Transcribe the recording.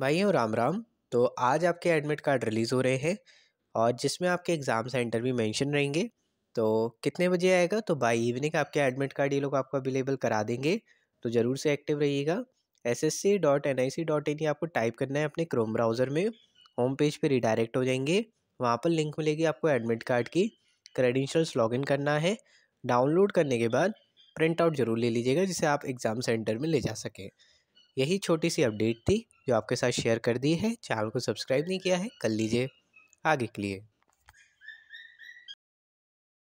भाई हूँ राम राम तो आज आपके एडमिट कार्ड रिलीज़ हो रहे हैं और जिसमें आपके एग्ज़ाम सेंटर भी मेंशन रहेंगे तो कितने बजे आएगा तो बाई इवनिंग आपके एडमिट कार्ड ये लोग आपको अवेलेबल करा देंगे तो ज़रूर से एक्टिव रहिएगा S S C dot N I C dot in आपको टाइप करना है अपने क्रोम ब्राउज़र में होम पेज पर रिडायरेक्ट हो जाएंगे वहाँ पर लिंक मिलेगी आपको एडमिट कार्ड की क्रेडेंशियल्स लॉगिन करना है डाउनलोड करने के बाद प्रिंट आउट जरूर ले लीजिएगा जिसे आप एग्ज़ाम सेंटर में ले जा सकें यही छोटी सी अपडेट थी जो आपके साथ शेयर कर दी है चैनल को सब्सक्राइब नहीं किया है कर लीजिए आगे के लिए